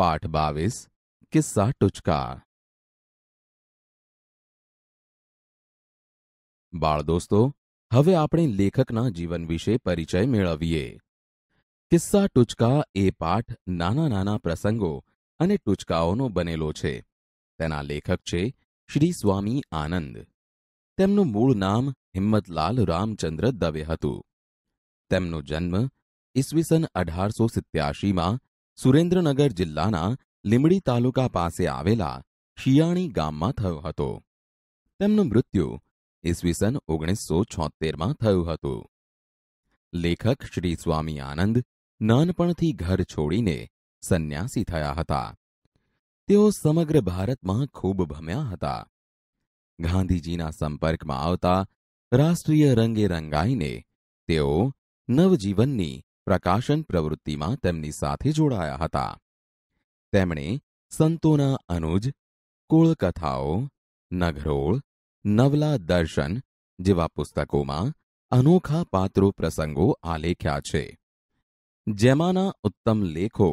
પાઠ 22 કિસ્સા ટુચકાર બાળ દોસ્તો હવે આપણે લેખકનું જીવન વિશે પરિચય મેળવીએ કિસ્સા ટુચકા એ પાઠ નાના નાના પ્રસંગો અને ટુચકાઓનો બનેલો છે તેના લેખક છે શ્રી સ્વામી આનંદ તેમનું મૂળ નામ હિંમતલાલ રામચંદ્ર દવે હતું તેમનો જન્મ ઈસવીસન 1887 માં સુરેન્દ્રનગર જિલ્લાના લીમડી તાલુકા પાસે આવેલા શિયાણી ગામમાં થયો હતો તેમનું મૃત્યુ ઈસવીસન 1976 માં થયું હતું લેખક શ્રી સ્વામી આનંદ નાનપણથી ઘર છોડીને સંન્યાસી થયા હતા તેઓ સમગ્ર ભારતમાં ખૂબ ભમ્યા હતા ગાંધીજીના સંપર્કમાં આવતા રાષ્ટ્રીય રંગે રંગાઈને તેઓ નવજીવનની પ્રકાશન પ્રવૃત્તિમાં તેમની સાથે જોડાયા હતા તેમણે સંતોના અનુજ કોળકથાઓ નગરોળ નવલા દર્શન જેવા પુસ્તકોમાં અનોખા પાત્રો પ્રસંગો આલેખ્યા છે જેમાંના ઉત્તમ લેખો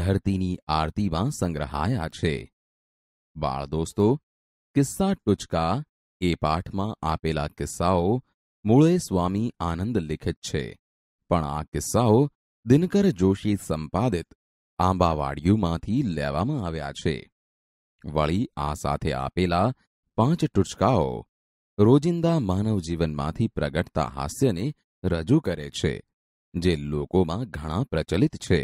ધરતીની આરતીમાં સંગ્રહાયા છે બાળ દોસ્તો કિસ્સા ટૂચકા એ પાઠમાં આપેલા કિસ્સાઓ મૂળે સ્વામી આનંદ લિખિત છે પણ આ કિસ્સાઓ દિનકર જોશી સંપાદિત આંબાવાડિયુમાંથી લેવામાં આવ્યા છે વળી આ સાથે આપેલા પાંચ ટુચકાઓ રોજિંદા માનવ જીવનમાંથી પ્રગટતા હાસ્યને રજૂ કરે છે જે લોકોમાં ઘણા પ્રચલિત છે